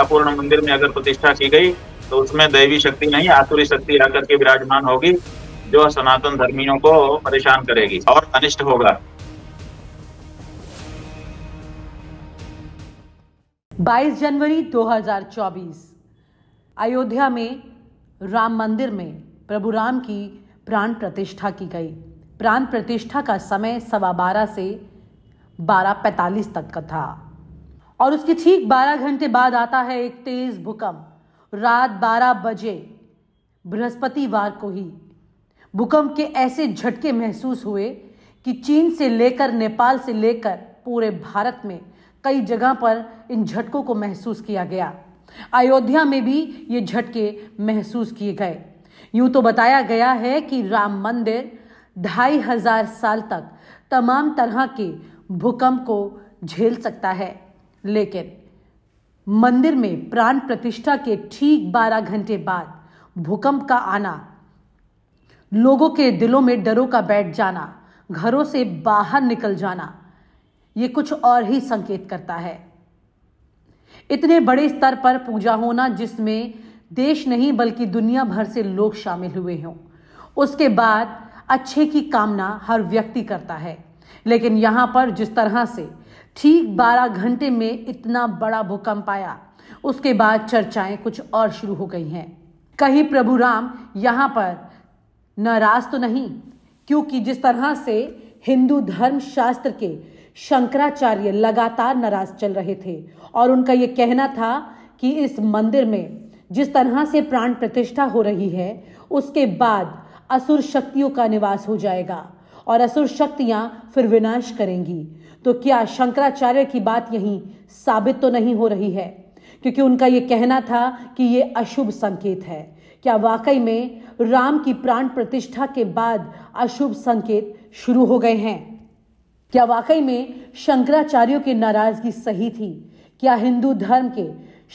पूर्ण मंदिर में अगर प्रतिष्ठा की गई तो उसमें दैवी शक्ति नहीं आसुरी शक्ति आकर के विराजमान होगी जो सनातन धर्मियों को परेशान करेगी और अनिष्ट होगा बाईस जनवरी 2024 अयोध्या में राम मंदिर में प्रभु राम की प्राण प्रतिष्ठा की गई प्राण प्रतिष्ठा का समय सवा बारह से बारह पैंतालीस तक का था और उसके ठीक 12 घंटे बाद आता है एक तेज भूकंप रात 12 बजे बृहस्पतिवार को ही भूकंप के ऐसे झटके महसूस हुए कि चीन से लेकर नेपाल से लेकर पूरे भारत में कई जगह पर इन झटकों को महसूस किया गया अयोध्या में भी ये झटके महसूस किए गए यूं तो बताया गया है कि राम मंदिर ढाई हजार साल तक तमाम तरह के भूकंप को झेल सकता है लेकिन मंदिर में प्राण प्रतिष्ठा के ठीक 12 घंटे बाद भूकंप का आना लोगों के दिलों में डरों का बैठ जाना घरों से बाहर निकल जाना ये कुछ और ही संकेत करता है इतने बड़े स्तर पर पूजा होना जिसमें देश नहीं बल्कि दुनिया भर से लोग शामिल हुए हों उसके बाद अच्छे की कामना हर व्यक्ति करता है लेकिन यहां पर जिस तरह से ठीक 12 घंटे में इतना बड़ा भूकंप आया उसके बाद चर्चाएं कुछ और शुरू हो गई हैं कहीं प्रभु राम यहाँ पर नाराज तो नहीं क्योंकि जिस तरह से हिंदू धर्म शास्त्र के शंकराचार्य लगातार नाराज चल रहे थे और उनका ये कहना था कि इस मंदिर में जिस तरह से प्राण प्रतिष्ठा हो रही है उसके बाद असुर शक्तियों का निवास हो जाएगा और असुर शक्तियां फिर विनाश करेंगी तो क्या शंकराचार्य की बात यहीं साबित तो नहीं हो रही है क्योंकि उनका यह कहना था कि यह अशुभ संकेत है क्या वाकई में राम की प्राण प्रतिष्ठा के बाद अशुभ संकेत शुरू हो गए हैं क्या वाकई में शंकराचार्यों की नाराजगी सही थी क्या हिंदू धर्म के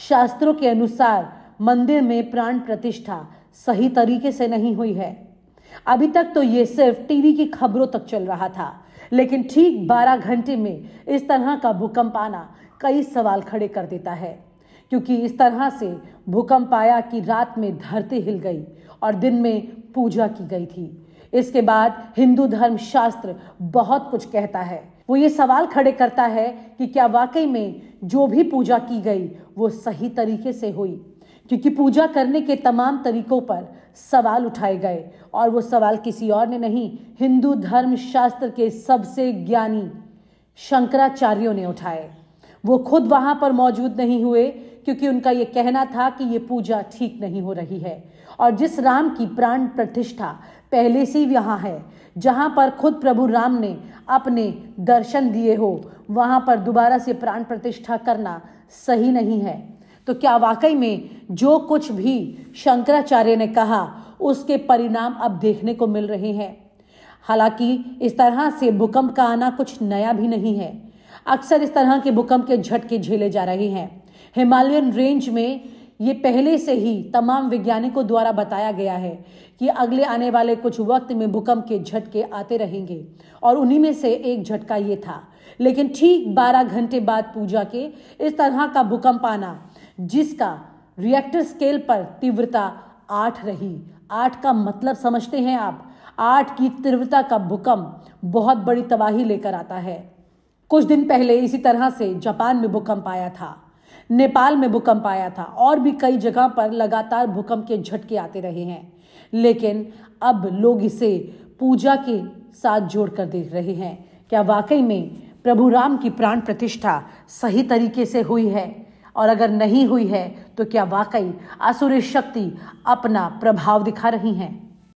शास्त्रों के अनुसार मंदिर में प्राण प्रतिष्ठा सही तरीके से नहीं हुई है अभी तक तो ये सिर्फ टीवी की खबरों तक चल रहा था लेकिन ठीक 12 घंटे में इस तरह का भूकंप आना कई सवाल खड़े कर देता है क्योंकि इस तरह से भूकंप आया कि रात में धरती हिल गई और दिन में पूजा की गई थी इसके बाद हिंदू धर्म शास्त्र बहुत कुछ कहता है वो ये सवाल खड़े करता है कि क्या वाकई में जो भी पूजा की गई वो सही तरीके से हुई क्योंकि पूजा करने के तमाम तरीकों पर सवाल उठाए गए और वो सवाल किसी और ने नहीं हिंदू धर्म शास्त्र के सबसे ज्ञानी शंकराचार्यों ने उठाए वो खुद वहां पर मौजूद नहीं हुए क्योंकि उनका ये कहना था कि ये पूजा ठीक नहीं हो रही है और जिस राम की प्राण प्रतिष्ठा पहले से ही यहाँ है जहाँ पर खुद प्रभु राम ने अपने दर्शन दिए हो वहाँ पर दोबारा से प्राण प्रतिष्ठा करना सही नहीं है तो क्या वाकई में जो कुछ भी शंकराचार्य ने कहा उसके परिणाम अब देखने को मिल रहे हैं हालांकि इस तरह से भूकंप का आना कुछ नया भी नहीं है अक्सर इस तरह के भूकंप के झटके झेले जा रहे हैं हिमालयन रेंज में ये पहले से ही तमाम वैज्ञानिकों द्वारा बताया गया है कि अगले आने वाले कुछ वक्त में भूकंप के झटके आते रहेंगे और उन्हीं में से एक झटका ये था लेकिन ठीक 12 घंटे बाद पूजा के इस तरह का भूकंप आना जिसका रिएक्टर स्केल पर तीव्रता आठ रही आठ का मतलब समझते हैं आप आठ की तीव्रता का भूकंप बहुत बड़ी तबाही लेकर आता है कुछ दिन पहले इसी तरह से जापान में भूकंप आया था नेपाल में भूकंप आया था और भी कई जगह पर लगातार भूकंप के झटके आते रहे हैं लेकिन अब लोग इसे पूजा के साथ जोड़कर देख रहे हैं क्या वाकई में प्रभु राम की प्राण प्रतिष्ठा सही तरीके से हुई है और अगर नहीं हुई है तो क्या वाकई असुरी शक्ति अपना प्रभाव दिखा रही हैं